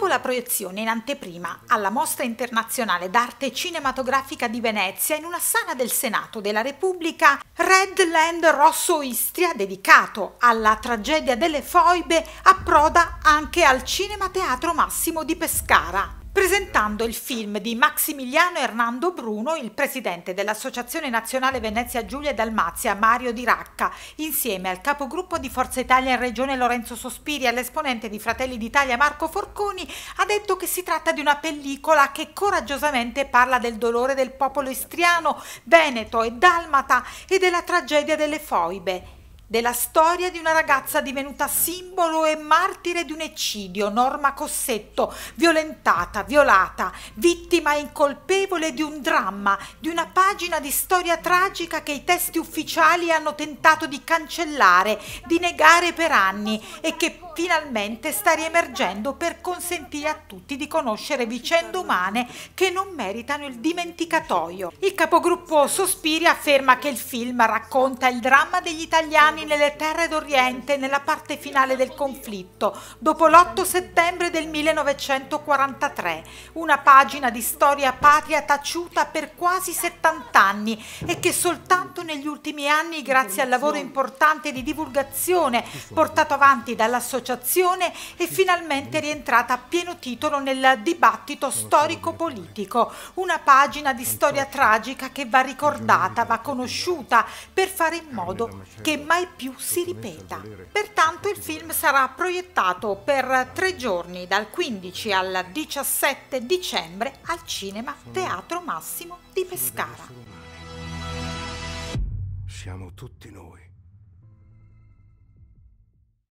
Dopo la proiezione in anteprima alla Mostra internazionale d'arte cinematografica di Venezia in una sala del Senato della Repubblica, Redland Rosso Istria, dedicato alla tragedia delle foibe, approda anche al Cinema Teatro Massimo di Pescara presentando il film di Maximiliano Hernando Bruno, il presidente dell'Associazione Nazionale Venezia Giulia e Dalmazia, Mario Di Racca, insieme al capogruppo di Forza Italia in Regione Lorenzo Sospiri e all'esponente di Fratelli d'Italia Marco Forconi, ha detto che si tratta di una pellicola che coraggiosamente parla del dolore del popolo istriano, veneto e dalmata e della tragedia delle foibe della storia di una ragazza divenuta simbolo e martire di un eccidio, Norma Cossetto, violentata, violata, vittima incolpevole di un dramma, di una pagina di storia tragica che i testi ufficiali hanno tentato di cancellare, di negare per anni e che finalmente sta riemergendo per consentire a tutti di conoscere vicende umane che non meritano il dimenticatoio. Il capogruppo Sospiri afferma che il film racconta il dramma degli italiani italiani nelle terre d'Oriente nella parte finale del conflitto, dopo l'8 settembre del 1943, una pagina di storia patria taciuta per quasi 70 anni e che soltanto negli ultimi anni, grazie al lavoro importante di divulgazione portato avanti dall'associazione, è finalmente rientrata a pieno titolo nel dibattito storico-politico, una pagina di storia tragica che va ricordata, va conosciuta per fare in modo che mai più si ripeta. Pertanto il film sarà proiettato per tre giorni dal 15 al 17 dicembre al Cinema Teatro Massimo di Pescara. Siamo tutti noi.